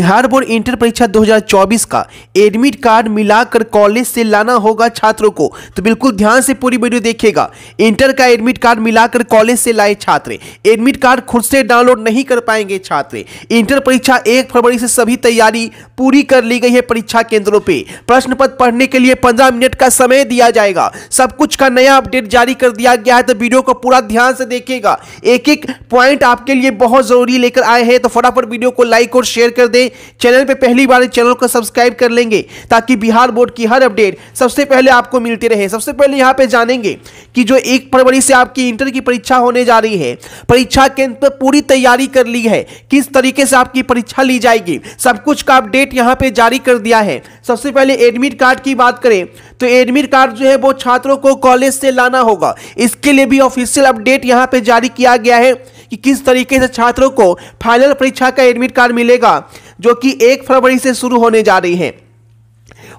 Bihar board inter परीक्षा 2024 का admit card मिलाकर कॉलेज से लाना होगा छात्रों को तो बिल्कुल ध्यान से पूरी वीडियो देखेगा इंटर का एडमिट कार्ड मिलाकर कॉलेज से लाए छात्र एडमिट कार्ड खुद से डाउनलोड नहीं कर पाएंगे छात्र इंटर परीक्षा 1 फरवरी से सभी तैयारी पूरी कर ली गई है परीक्षा केंद्रों पर प्रश्न पत्र पढ़ने के लिए पंद्रह मिनट का समय दिया जाएगा सब कुछ का नया अपडेट जारी कर दिया गया है तो वीडियो को पूरा ध्यान से देखेगा एक एक पॉइंट आपके लिए बहुत जरूरी लेकर आए हैं तो फटाफट वीडियो को लाइक और शेयर कर दे चैनल पे पहली बार चैनल को सब्सक्राइब कर लेंगे ताकि बिहार बोर्ड की हर अपडेट सबसे पहले आपको मिलती रहे सबसे पहले यहाँ पे जानेंगे कि जो एक फरवरी से आपकी इंटर की परीक्षा होने जा रही है परीक्षा केंद्र पर पूरी तैयारी कर ली है किस तरीके से आपकी परीक्षा ली जाएगी सब कुछ का अपडेट यहाँ पे जारी कर दिया है सबसे पहले एडमिट कार्ड की बात करें तो एडमिट कार्ड जो है वो छात्रों को कॉलेज से लाना होगा इसके लिए भी ऑफिशियल अपडेट यहाँ पे जारी किया गया है कि किस तरीके से छात्रों को फाइनल परीक्षा का एडमिट कार्ड मिलेगा जो कि एक फरवरी से शुरू होने जा रही है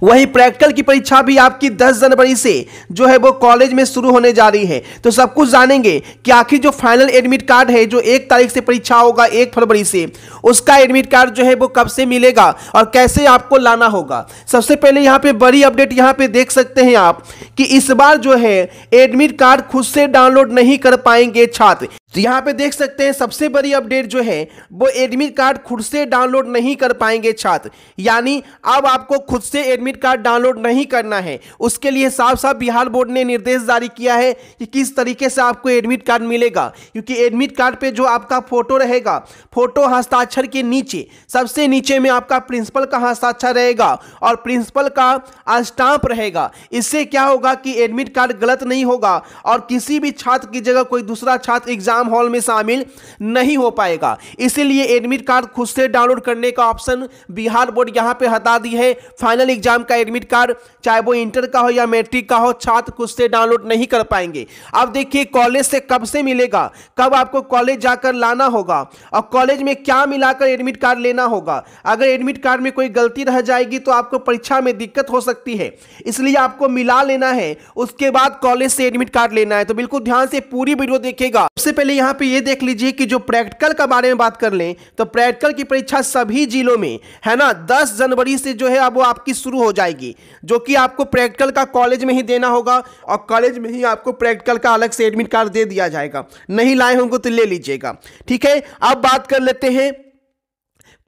वही प्रैक्टिकल की परीक्षा भी आपकी 10 जनवरी से जो है वो कॉलेज में शुरू होने जा रही है तो सब कुछ जानेंगे कि आखिर जो फाइनल एडमिट कार्ड है जो एक तारीख से परीक्षा होगा एक फरवरी से उसका एडमिट कार्ड जो है वो कब से मिलेगा और कैसे आपको लाना होगा सबसे पहले यहाँ पे बड़ी अपडेट यहाँ पे देख सकते हैं आप कि इस बार जो है एडमिट कार्ड खुद से डाउनलोड नहीं कर पाएंगे छात्र तो यहाँ पे देख सकते हैं सबसे बड़ी अपडेट जो है वो एडमिट कार्ड खुद से डाउनलोड नहीं कर पाएंगे छात्र यानी अब आपको खुद से एडमिट कार्ड डाउनलोड नहीं करना है उसके लिए साफ साफ बिहार बोर्ड ने निर्देश जारी किया है कि किस तरीके से आपको एडमिट कार्ड मिलेगा क्योंकि एडमिट कार्ड पे जो आपका फोटो रहेगा फोटो हस्ताक्षर के नीचे सबसे नीचे में आपका प्रिंसिपल का हस्ताक्षर रहेगा और प्रिंसिपल का स्टाम्प रहेगा इससे क्या होगा कि एडमिट कार्ड गलत नहीं होगा और किसी भी छात्र की जगह कोई दूसरा छात्र एग्जाम एग्जाम हॉल में शामिल नहीं हो पाएगा इसीलिए एडमिट कार्ड खुद से डाउनलोड करने का ऑप्शन बिहार बोर्ड यहाँ पे हटा दी है फाइनल एग्जाम का एडमिट कार्ड चाहे वो इंटर का हो या मैट्रिक का हो छात्र खुद से डाउनलोड नहीं कर पाएंगे अब देखिए कॉलेज से कब से मिलेगा कब आपको कॉलेज जाकर लाना होगा और कॉलेज में क्या मिलाकर एडमिट कार्ड लेना होगा अगर एडमिट कार्ड में कोई गलती रह जाएगी तो आपको परीक्षा में दिक्कत हो सकती है इसलिए आपको मिला लेना है उसके बाद कॉलेज से एडमिट कार्ड लेना है तो बिल्कुल ध्यान से पूरी वीडियो देखेगा सबसे पहले पहले यहाँ पे ये देख लीजिए कि जो प्रैक्टिकल का बारे में बात कर लें तो प्रैक्टिकल की परीक्षा सभी जिलों में है ना दस जनवरी से जो है अब वो आपकी शुरू हो जाएगी जो कि आपको प्रैक्टिकल का कॉलेज में ही देना होगा और कॉलेज में ही आपको प्रैक्टिकल का अलग से एडमिट कार्ड दे दिया जाएगा नहीं लाए होंगे तो ले लीजिएगा ठीक है अब बात कर लेते हैं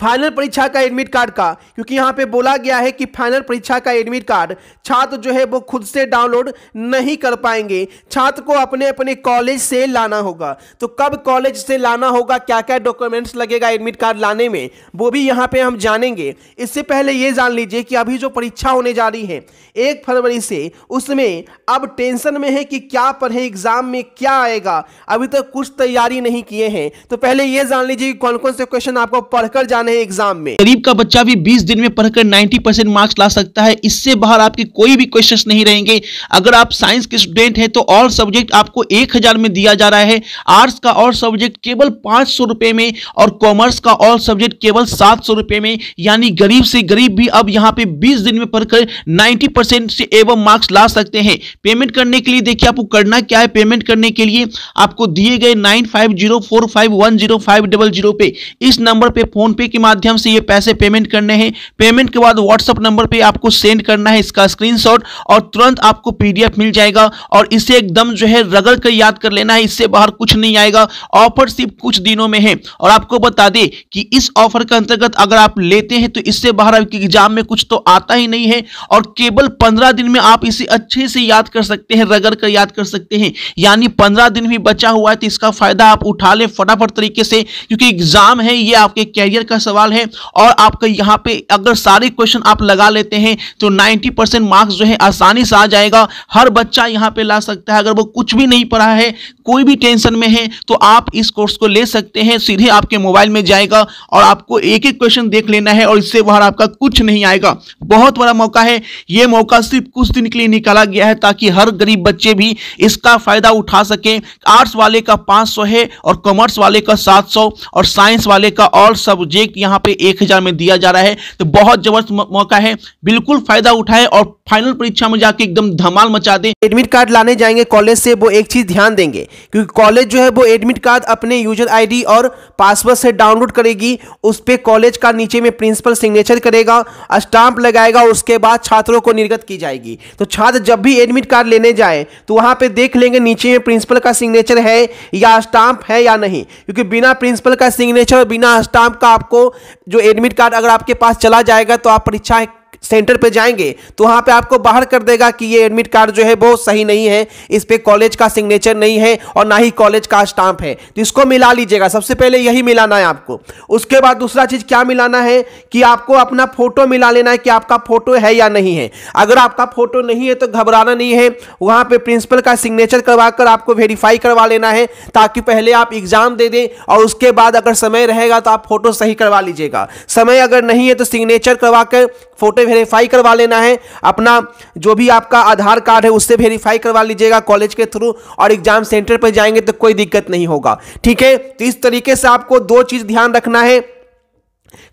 फाइनल परीक्षा का एडमिट कार्ड का क्योंकि यहाँ पे बोला गया है कि फाइनल परीक्षा का एडमिट कार्ड छात्र जो है वो खुद से डाउनलोड नहीं कर पाएंगे छात्र को अपने अपने कॉलेज से लाना होगा तो कब कॉलेज से लाना होगा क्या क्या डॉक्यूमेंट्स लगेगा एडमिट कार्ड लाने में वो भी यहाँ पर हम जानेंगे इससे पहले ये जान लीजिए कि अभी जो परीक्षा होने जा रही है एक फरवरी से उसमें अब टेंशन में है कि क्या पढ़े एग्जाम में क्या आएगा अभी तक तो कुछ तैयारी नहीं किए हैं तो पहले ये जान लीजिए कि कौन कौन से क्वेश्चन आपको पढ़कर जाने रहे एग्जाम में गरीब का बच्चा भी बीस दिन में पढ़कर नाइन्टी परसेंट मार्क्स ला सकता है इससे बाहर आपके कोई भी क्वेश्चन नहीं रहेंगे अगर आप साइंस के स्टूडेंट हैं तो ऑल सब्जेक्ट आपको एक में दिया जा रहा है आर्ट्स का ऑल सब्जेक्ट केवल पांच में और कॉमर्स का ऑल सब्जेक्ट केवल सात में यानी गरीब से गरीब भी अब यहाँ पे बीस दिन में पढ़कर नाइन्टी परसेंट से एवं मार्क्स ला सकते हैं पेमेंट करने के लिए देखिए आपको करना क्या है पेमेंट करने के लिए आपको दिए गए nine five zero four five one zero five double zero पे इस नंबर पे फोन पे के माध्यम से ये पैसे पेमेंट करने हैं पेमेंट के बाद व्हाट्सअप नंबर पे आपको सेंड करना है इसका स्क्रीनशॉट और तुरंत आपको पीडीएफ मिल जाएगा और इसे एकदम जो है रगड़ कर याद कर लेना है इससे बाहर कुछ नहीं आएगा ऑफर सिर्फ कुछ दिनों में है और आपको बता दें कि इस ऑफर के अंतर्गत अगर आप लेते हैं तो इससे बाहर आपके एग्जाम में कुछ तो आता ही नहीं है और केवल पंद्रह दिन में आप इसे अच्छे से याद कर सकते हैं रगड़ कर याद कर सकते हैं यानी पंद्रह दिन भी बचा हुआ है तो इसका फायदा आप उठा ले फटाफट तरीके से क्योंकि एग्जाम है ये आपके कैरियर का सवाल है और आपका यहाँ पे अगर सारे क्वेश्चन आप लगा लेते हैं तो 90 परसेंट मार्क्स जो है आसानी से आ जाएगा हर बच्चा यहाँ पे ला सकता है अगर वो कुछ भी नहीं पढ़ा है कोई भी टेंशन में है तो आप इस कोर्स को ले सकते हैं सीधे आपके मोबाइल में जाएगा और आपको एक एक क्वेश्चन देख लेना है और इससे बाहर आपका कुछ नहीं आएगा बहुत बड़ा मौका है ये मौका सिर्फ कुछ दिन के लिए निकाला गया है ताकि हर गरीब बच्चे भी इसका फायदा उठा सकें आर्ट्स वाले का पाँच है और कॉमर्स वाले का सात और साइंस वाले का ऑल सब्जेक्ट टिप यहाँ पे एक हजार में दिया जा रहा है तो बहुत जबरदस्त मौका है बिल्कुल फायदा उठाए और फाइनल परीक्षा में जाके एकदम धमाल मचा दे एडमिट कार्ड लाने जाएंगे कॉलेज से वो एक चीज ध्यान देंगे क्योंकि कॉलेज जो है वो एडमिट कार्ड अपने यूजर आई और पासवर्ड से डाउनलोड करेगी उस पर कॉलेज का नीचे में प्रिंसिपल सिग्नेचर करेगा स्टाम्प लगाएगा उसके बाद छात्रों को निर्गत की जाएगी तो छात्र जब भी एडमिट कार्ड लेने जाए तो वहां पे देख लेंगे नीचे में प्रिंसिपल का सिग्नेचर है या स्टाम्प है या नहीं क्योंकि बिना प्रिंसिपल का सिग्नेचर और बिना स्टाम्प का आपको जो एडमिट कार्ड अगर आपके पास चला जाएगा तो आप परीक्षाएं सेंटर पे जाएंगे तो वहाँ पे आपको बाहर कर देगा कि ये एडमिट कार्ड जो है वो सही नहीं है इस पर कॉलेज का सिग्नेचर नहीं है और ना ही कॉलेज का स्टाम्प है तो इसको मिला लीजिएगा सबसे पहले यही मिलाना है आपको उसके बाद दूसरा चीज़ क्या मिलाना है कि आपको अपना फोटो मिला लेना है कि आपका फोटो है या नहीं है अगर आपका फोटो नहीं है तो घबराना नहीं है वहाँ पर प्रिंसिपल का सिग्नेचर करवा कर आपको वेरीफाई करवा लेना है ताकि पहले आप एग्ज़ाम दे दें और उसके बाद अगर समय रहेगा तो आप फोटो सही करवा लीजिएगा समय अगर नहीं है तो सिग्नेचर करवा कर फोटो वेरीफाई करवा लेना है अपना जो भी आपका आधार कार्ड है उससे वेरीफाई करवा लीजिएगा कॉलेज के थ्रू और एग्जाम सेंटर पर जाएंगे तो कोई दिक्कत नहीं होगा ठीक है तो इस तरीके से आपको दो चीज़ ध्यान रखना है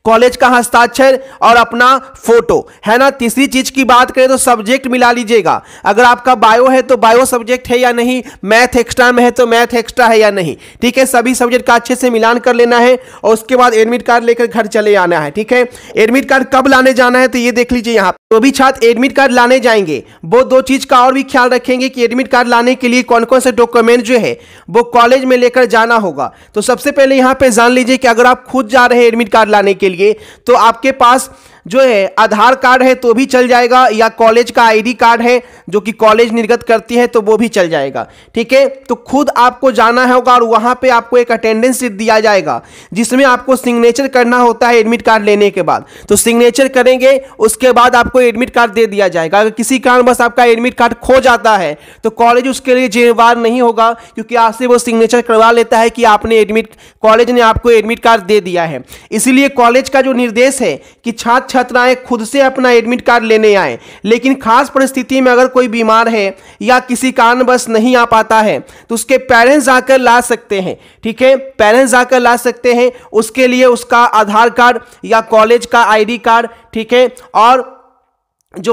कॉलेज का हस्ताक्षर और अपना फोटो है ना तीसरी चीज की बात करें तो सब्जेक्ट मिला लीजिएगा अगर आपका बायो है तो बायो सब्जेक्ट है या नहीं मैथ एक्स्ट्रा में है तो मैथ एक्स्ट्रा है या नहीं ठीक है सभी सब्जेक्ट का अच्छे से मिलान कर लेना है और उसके बाद एडमिट कार्ड लेकर घर चले आना है ठीक है एडमिट कार्ड कब लाने जाना है तो ये देख लीजिए यहाँ तो भी छात्र एडमिट कार्ड लाने जाएंगे वो दो चीज का और भी ख्याल रखेंगे कि एडमिट कार्ड लाने के लिए कौन कौन से डॉक्यूमेंट जो है वो कॉलेज में लेकर जाना होगा तो सबसे पहले यहाँ पे जान लीजिए कि अगर आप खुद जा रहे हैं एडमिट कार्ड लाने के लिए लिए तो आपके पास जो है आधार कार्ड है तो भी चल जाएगा या कॉलेज का आईडी कार्ड है जो कि कॉलेज निर्गत करती है तो वो भी चल जाएगा ठीक है तो खुद आपको जाना होगा और वहाँ पे आपको एक अटेंडेंस दिया जाएगा जिसमें आपको सिग्नेचर करना होता है एडमिट कार्ड लेने के बाद तो सिग्नेचर करेंगे उसके बाद आपको एडमिट कार्ड दे दिया जाएगा अगर किसी कारण बस आपका एडमिट कार्ड खो जाता है तो कॉलेज उसके लिए जिम्मेवार नहीं होगा क्योंकि आपसे वो सिग्नेचर करवा लेता है कि आपने एडमिट कॉलेज ने आपको एडमिट कार्ड दे दिया है इसीलिए कॉलेज का जो निर्देश है कि छात्र छात्राएं खुद से अपना एडमिट कार्ड लेने आए लेकिन खास परिस्थिति में अगर कोई बीमार है या किसी कारणवश नहीं आ पाता है तो उसके पेरेंट्स आकर ला सकते हैं ठीक है पेरेंट्स आकर ला सकते हैं उसके लिए उसका आधार कार्ड या कॉलेज का आईडी कार्ड ठीक है और जो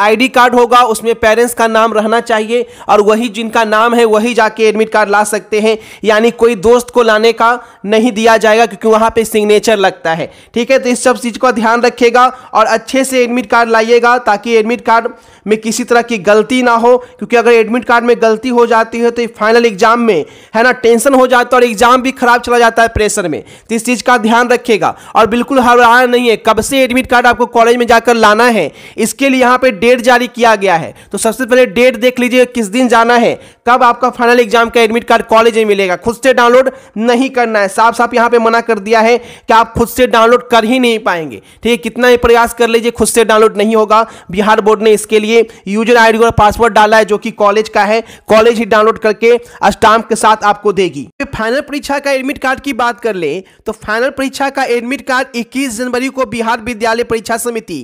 आईडी कार्ड होगा उसमें पेरेंट्स का नाम रहना चाहिए और वही जिनका नाम है वही जाके एडमिट कार्ड ला सकते हैं यानी कोई दोस्त को लाने का नहीं दिया जाएगा क्योंकि वहाँ पे सिग्नेचर लगता है ठीक है तो इस सब चीज़ का ध्यान रखिएगा और अच्छे से एडमिट कार्ड लाइएगा ताकि एडमिट कार्ड में किसी तरह की गलती ना हो क्योंकि अगर एडमिट कार्ड में गलती हो जाती है तो फाइनल एग्जाम में है ना टेंशन हो जाता है और एग्जाम भी खराब चला जाता है प्रेशर में तो इस चीज़ का ध्यान रखिएगा और बिल्कुल हराना नहीं है कब से एडमिट कार्ड आपको कॉलेज में जाकर लाना है इसके लिए यहाँ पे डेट जारी किया गया है तो सबसे पहले डेट देख लीजिए किस दिन जाना है कब आपका फाइनल एग्जाम का एडमिट कार्ड कॉलेज में मिलेगा खुद से डाउनलोड नहीं करना है साफ साफ यहाँ पे मना कर दिया है कि आप खुद से डाउनलोड कर ही नहीं पाएंगे ठीक है कितना ही प्रयास कर लीजिए खुद से डाउनलोड नहीं होगा बिहार बोर्ड ने इसके लिए यूजर आईडी और पासवर्ड डाला है जो कि कॉलेज का है कॉलेज ही डाउनलोड करके स्टाम्प के साथ आपको देगी फाइनल परीक्षा का एडमिट कार्ड की बात कर ले तो फाइनल परीक्षा का एडमिट कार्ड इक्कीस जनवरी को बिहार विद्यालय परीक्षा समिति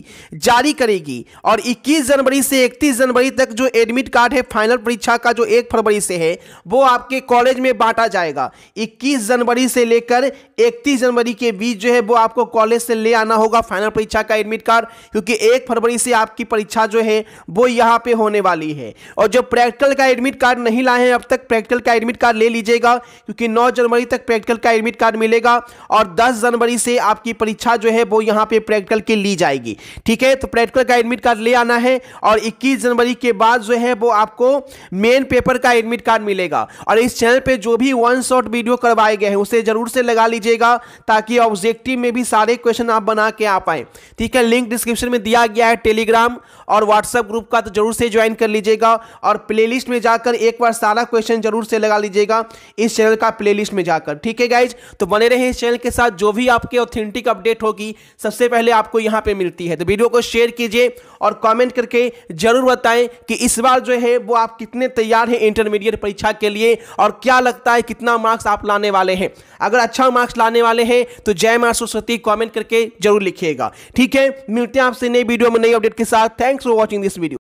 जारी करेगी मिलेगी और 21 जनवरी से 31 जनवरी तक जो एडमिट कार्ड है फाइनल परीक्षा का जो एक फरवरी से है वो आपके कॉलेज में बांटा जाएगा 21 जनवरी से लेकर 31 जनवरी के बीच जो है वो आपको कॉलेज से ले आना होगा फाइनल परीक्षा का एडमिट कार्ड क्योंकि एक फरवरी से आपकी परीक्षा जो है वो यहाँ पे होने वाली है और जो प्रैक्टिकल का एडमिट कार्ड नहीं लाए हैं अब तक प्रैक्टिकल का एडमिट कार्ड ले लीजिएगा क्योंकि नौ जनवरी तक प्रैक्टिकल का एडमिट कार्ड मिलेगा और दस जनवरी से आपकी परीक्षा जो है वो यहाँ पे प्रैक्टिकल के ली जाएगी ठीक है तो प्रैक्टिकल का का एडमिट कार्ड ले आना है और 21 जनवरी के बाद जो है वो आपको मेन पेपर का एडमिट कार्ड मिलेगा और इस चैनल पे जो भी वन शॉट वीडियो करवाए गए हैं उसे जरूर से लगा लीजिएगा ताकि ऑब्जेक्टिव में भी सारे क्वेश्चन आप बना के आ पाए ठीक है लिंक डिस्क्रिप्शन में दिया गया है टेलीग्राम और व्हाट्सएप ग्रुप का तो जरूर से ज्वाइन कर लीजिएगा और प्ले में जाकर एक बार सारा क्वेश्चन जरूर से लगा लीजिएगा इस चैनल का प्ले में जाकर ठीक है गाइज तो बने रहे इस चैनल के साथ जो भी आपके ऑथेंटिक अपडेट होगी सबसे पहले आपको यहां पर मिलती है तो वीडियो को शेयर कीजिए और कमेंट करके ज़रूर बताएं कि इस बार जो है वो आप कितने तैयार हैं इंटरमीडिएट परीक्षा के लिए और क्या लगता है कितना मार्क्स आप लाने वाले हैं अगर अच्छा मार्क्स लाने वाले हैं तो जय मा सरस्वती कॉमेंट करके जरूर लिखिएगा ठीक है मिलते हैं आपसे नई वीडियो में नई अपडेट के साथ thanks for watching this video